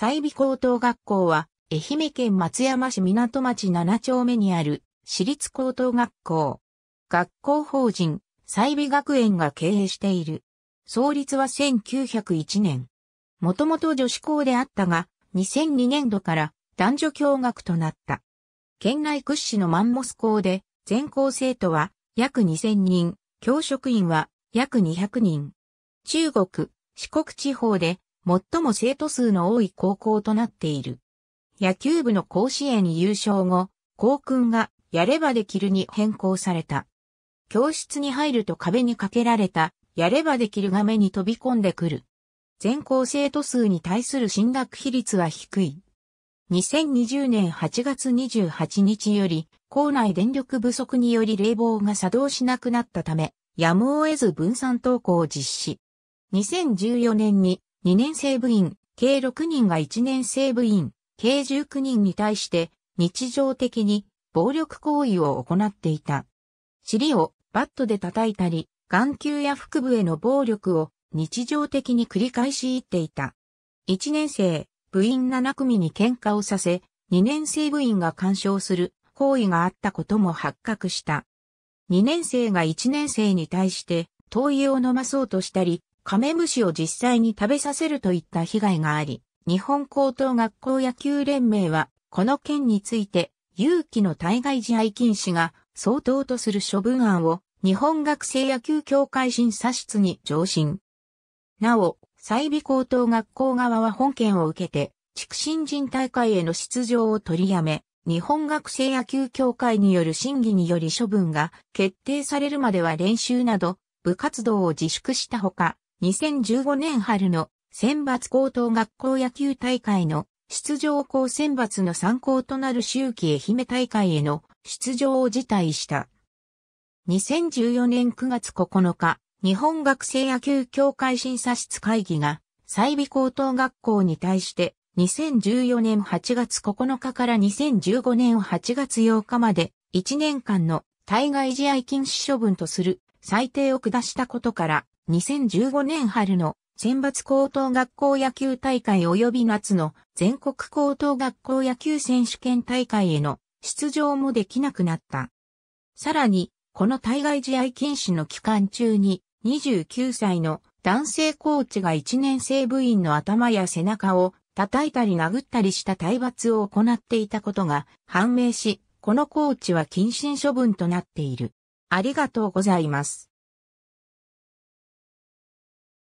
西美高等学校は、愛媛県松山市港町7丁目にある、私立高等学校。学校法人、西美学園が経営している。創立は1901年。もともと女子校であったが、2002年度から男女共学となった。県内屈指のマンモス校で、全校生徒は約2000人、教職員は約200人。中国、四国地方で最も生徒数の多い高校となっている。野球部の甲子園優勝後、校訓がやればできるに変更された。教室に入ると壁にかけられた、やればできるが目に飛び込んでくる。全校生徒数に対する進学比率は低い。2020年8月28日より、校内電力不足により冷房が作動しなくなったため、やむを得ず分散登校を実施。2014年に2年生部員、計6人が1年生部員、計19人に対して日常的に暴力行為を行っていた。尻をバットで叩いたり、眼球や腹部への暴力を日常的に繰り返し言っていた。1年生、部員7組に喧嘩をさせ、2年生部員が干渉する行為があったことも発覚した。2年生が1年生に対して灯油を飲まそうとしたり、カメムシを実際に食べさせるといった被害があり、日本高等学校野球連盟は、この件について、勇気の対外試合禁止が相当とする処分案を日本学生野球協会審査室に上申。なお、済美高等学校側は本件を受けて、畜新人大会への出場を取りやめ、日本学生野球協会による審議により処分が決定されるまでは練習など部活動を自粛したほか、2015年春の選抜高等学校野球大会の出場校選抜の参考となる秋季愛媛大会への出場を辞退した。2014年9月9日、日本学生野球協会審査室会議が、西美高等学校に対して、2014年8月9日から2015年8月8日まで、1年間の対外試合禁止処分とする裁定を下したことから、2015年春の選抜高等学校野球大会及び夏の全国高等学校野球選手権大会への出場もできなくなった。さらに、この対外試合禁止の期間中に29歳の男性コーチが1年生部員の頭や背中を叩いたり殴ったりした体罰を行っていたことが判明し、このコーチは謹慎処分となっている。ありがとうございます。